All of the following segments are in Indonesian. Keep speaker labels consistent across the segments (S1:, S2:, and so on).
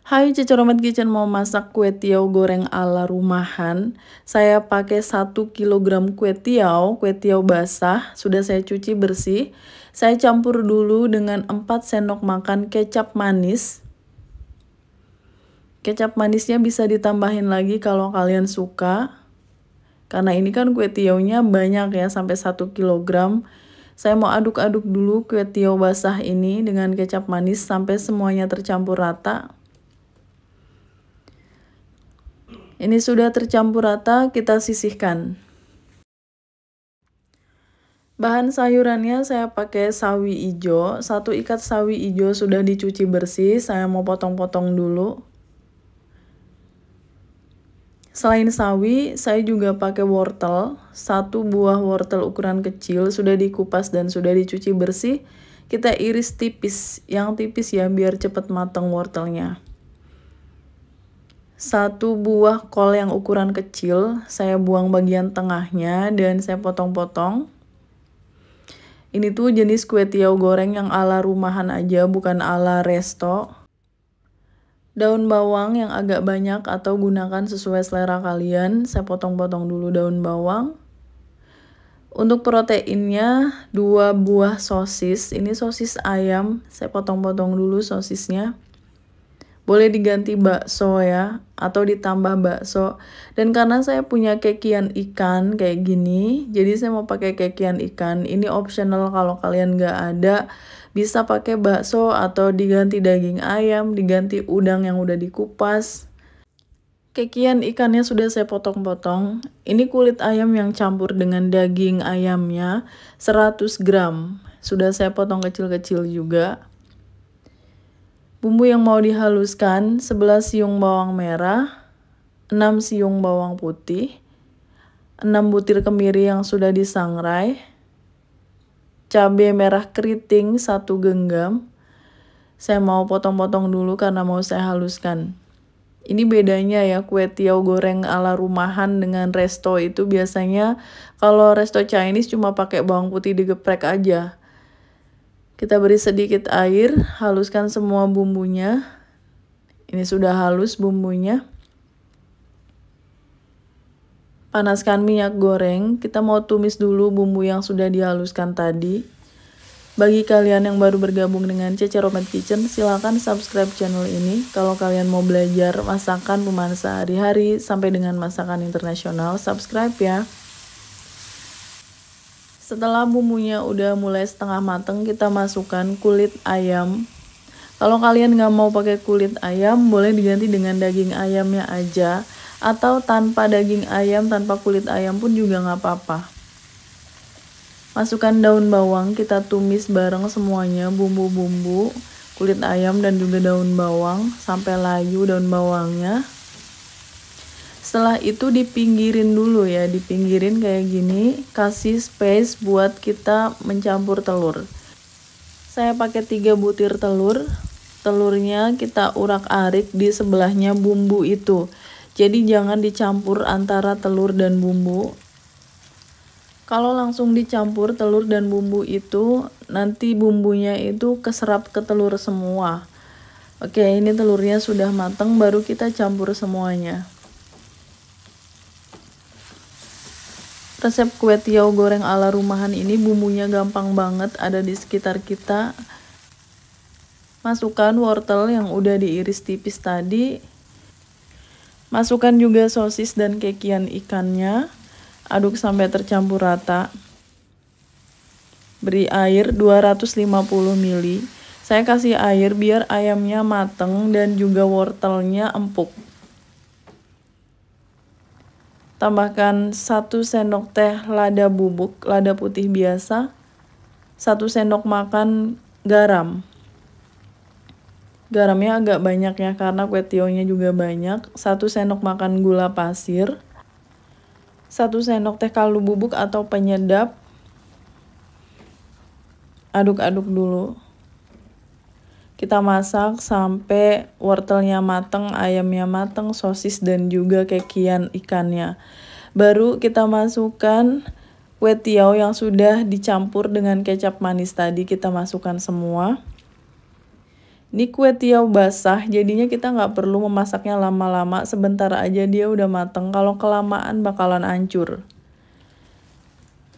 S1: Hai Cicoromet Kitchen mau masak kue tiaw goreng ala rumahan. Saya pakai 1 kg kue tiaw, kue tiaw basah, sudah saya cuci bersih. Saya campur dulu dengan 4 sendok makan kecap manis. Kecap manisnya bisa ditambahin lagi kalau kalian suka. Karena ini kan kue tiawnya banyak ya, sampai 1 kg. Saya mau aduk-aduk dulu kue tiaw basah ini dengan kecap manis sampai semuanya tercampur rata. Ini sudah tercampur rata, kita sisihkan. Bahan sayurannya saya pakai sawi ijo. Satu ikat sawi ijo sudah dicuci bersih, saya mau potong-potong dulu. Selain sawi, saya juga pakai wortel. Satu buah wortel ukuran kecil sudah dikupas dan sudah dicuci bersih. Kita iris tipis, yang tipis ya biar cepat matang wortelnya. Satu buah kol yang ukuran kecil, saya buang bagian tengahnya dan saya potong-potong. Ini tuh jenis kue tiaw goreng yang ala rumahan aja, bukan ala resto. Daun bawang yang agak banyak atau gunakan sesuai selera kalian, saya potong-potong dulu daun bawang. Untuk proteinnya, dua buah sosis. Ini sosis ayam, saya potong-potong dulu sosisnya. Boleh diganti bakso ya, atau ditambah bakso. Dan karena saya punya kekian ikan kayak gini, jadi saya mau pakai kekian ikan. Ini optional kalau kalian nggak ada, bisa pakai bakso atau diganti daging ayam, diganti udang yang udah dikupas. Kekian ikannya sudah saya potong-potong. Ini kulit ayam yang campur dengan daging ayamnya 100 gram. Sudah saya potong kecil-kecil juga. Bumbu yang mau dihaluskan 11 siung bawang merah, 6 siung bawang putih, 6 butir kemiri yang sudah disangrai, cabai merah keriting 1 genggam. Saya mau potong-potong dulu karena mau saya haluskan. Ini bedanya ya kue tiaw goreng ala rumahan dengan resto itu biasanya kalau resto Chinese cuma pakai bawang putih digeprek aja. Kita beri sedikit air, haluskan semua bumbunya. Ini sudah halus bumbunya. Panaskan minyak goreng, kita mau tumis dulu bumbu yang sudah dihaluskan tadi. Bagi kalian yang baru bergabung dengan Cece Romet Kitchen, silahkan subscribe channel ini kalau kalian mau belajar masakan pemanas sehari-hari sampai dengan masakan internasional, subscribe ya. Setelah bumbunya udah mulai setengah mateng, kita masukkan kulit ayam. Kalau kalian nggak mau pakai kulit ayam, boleh diganti dengan daging ayamnya aja. Atau tanpa daging ayam, tanpa kulit ayam pun juga nggak apa-apa. Masukkan daun bawang, kita tumis bareng semuanya, bumbu-bumbu, kulit ayam dan juga daun bawang, sampai layu daun bawangnya setelah itu dipinggirin dulu ya dipinggirin kayak gini kasih space buat kita mencampur telur saya pakai 3 butir telur telurnya kita urak-arik di sebelahnya bumbu itu jadi jangan dicampur antara telur dan bumbu kalau langsung dicampur telur dan bumbu itu nanti bumbunya itu keserap ke telur semua oke ini telurnya sudah matang baru kita campur semuanya Resep kue tiau goreng ala rumahan ini bumbunya gampang banget ada di sekitar kita. Masukkan wortel yang udah diiris tipis tadi. Masukkan juga sosis dan kekian ikannya. Aduk sampai tercampur rata. Beri air 250 ml. Saya kasih air biar ayamnya mateng dan juga wortelnya empuk. Tambahkan 1 sendok teh lada bubuk, lada putih biasa, 1 sendok makan garam. Garamnya agak banyak ya karena kue tionya juga banyak. 1 sendok makan gula pasir, 1 sendok teh kaldu bubuk atau penyedap. Aduk-aduk dulu kita masak sampai wortelnya mateng, ayamnya mateng, sosis dan juga kekian ikannya. Baru kita masukkan kue tiaw yang sudah dicampur dengan kecap manis tadi kita masukkan semua. Ini kue tiaw basah, jadinya kita nggak perlu memasaknya lama-lama, sebentar aja dia udah mateng, kalau kelamaan bakalan hancur.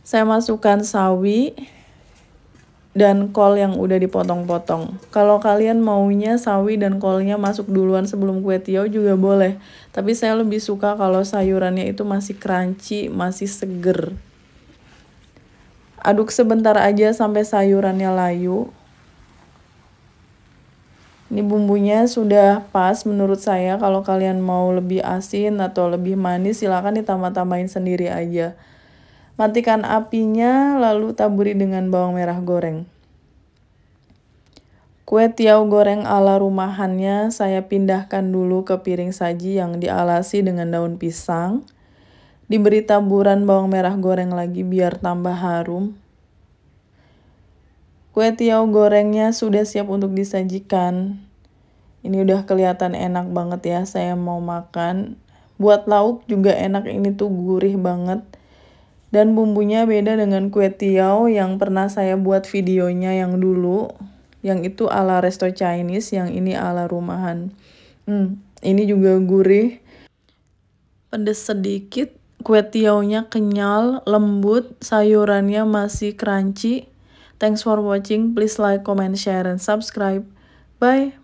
S1: Saya masukkan sawi, dan kol yang udah dipotong-potong. Kalau kalian maunya sawi dan kolnya masuk duluan sebelum kue tiaw juga boleh. Tapi saya lebih suka kalau sayurannya itu masih crunchy, masih seger. Aduk sebentar aja sampai sayurannya layu. Ini bumbunya sudah pas menurut saya. Kalau kalian mau lebih asin atau lebih manis silahkan ditambah-tambahin sendiri aja. Matikan apinya, lalu taburi dengan bawang merah goreng. Kue tiau goreng ala rumahannya saya pindahkan dulu ke piring saji yang dialasi dengan daun pisang. Diberi taburan bawang merah goreng lagi biar tambah harum. Kue tiau gorengnya sudah siap untuk disajikan. Ini udah kelihatan enak banget ya, saya mau makan. Buat lauk juga enak, ini tuh gurih banget dan bumbunya beda dengan kue tiao yang pernah saya buat videonya yang dulu yang itu ala resto Chinese yang ini ala rumahan hmm, ini juga gurih pedes sedikit kue tiaunya kenyal lembut sayurannya masih crunchy thanks for watching please like comment share and subscribe bye